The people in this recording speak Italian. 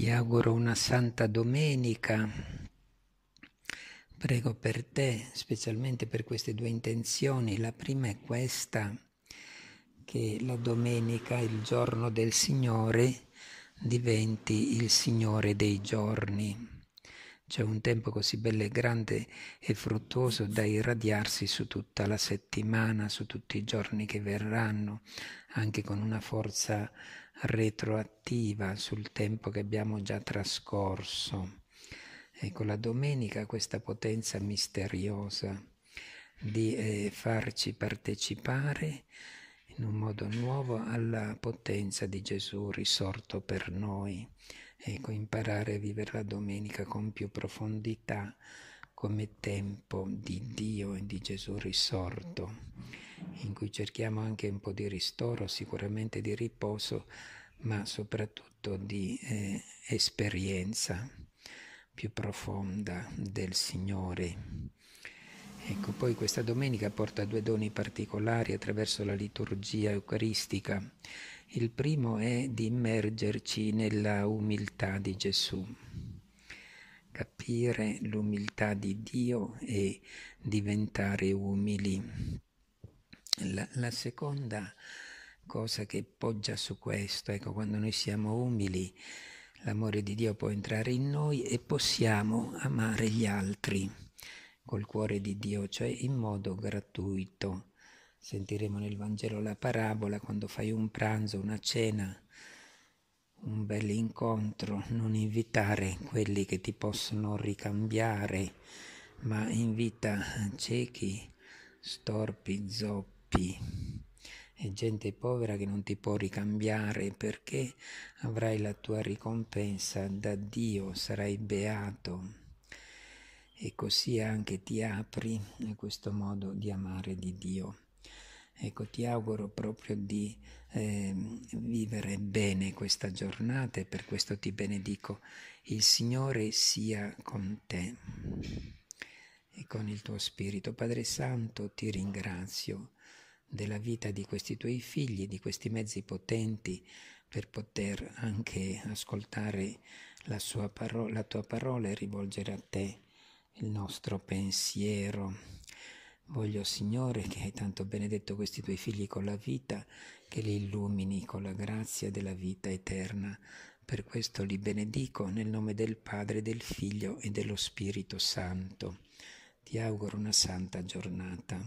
Ti auguro una santa domenica. Prego per te, specialmente per queste due intenzioni. La prima è questa, che la domenica, il giorno del Signore, diventi il Signore dei giorni cioè un tempo così bello e grande e fruttuoso da irradiarsi su tutta la settimana, su tutti i giorni che verranno, anche con una forza retroattiva sul tempo che abbiamo già trascorso. Ecco, la domenica questa potenza misteriosa di eh, farci partecipare in un modo nuovo alla potenza di Gesù risorto per noi Ecco, imparare a vivere la domenica con più profondità come tempo di Dio e di Gesù risorto, in cui cerchiamo anche un po' di ristoro, sicuramente di riposo, ma soprattutto di eh, esperienza più profonda del Signore. Ecco, poi questa domenica porta due doni particolari attraverso la liturgia eucaristica il primo è di immergerci nella umiltà di Gesù, capire l'umiltà di Dio e diventare umili. La, la seconda cosa che poggia su questo, ecco, quando noi siamo umili, l'amore di Dio può entrare in noi e possiamo amare gli altri col cuore di Dio, cioè in modo gratuito, sentiremo nel Vangelo la parabola, quando fai un pranzo, una cena, un bel incontro, non invitare quelli che ti possono ricambiare, ma invita ciechi, storpi, zoppi e gente povera che non ti può ricambiare perché avrai la tua ricompensa da Dio, sarai beato. E così anche ti apri a questo modo di amare di Dio. Ecco, ti auguro proprio di eh, vivere bene questa giornata e per questo ti benedico. Il Signore sia con te e con il tuo spirito. Padre Santo, ti ringrazio della vita di questi tuoi figli, di questi mezzi potenti per poter anche ascoltare la, parola, la tua parola e rivolgere a te il nostro pensiero Voglio, Signore, che hai tanto benedetto questi tuoi figli con la vita, che li illumini con la grazia della vita eterna. Per questo li benedico nel nome del Padre, del Figlio e dello Spirito Santo. Ti auguro una santa giornata.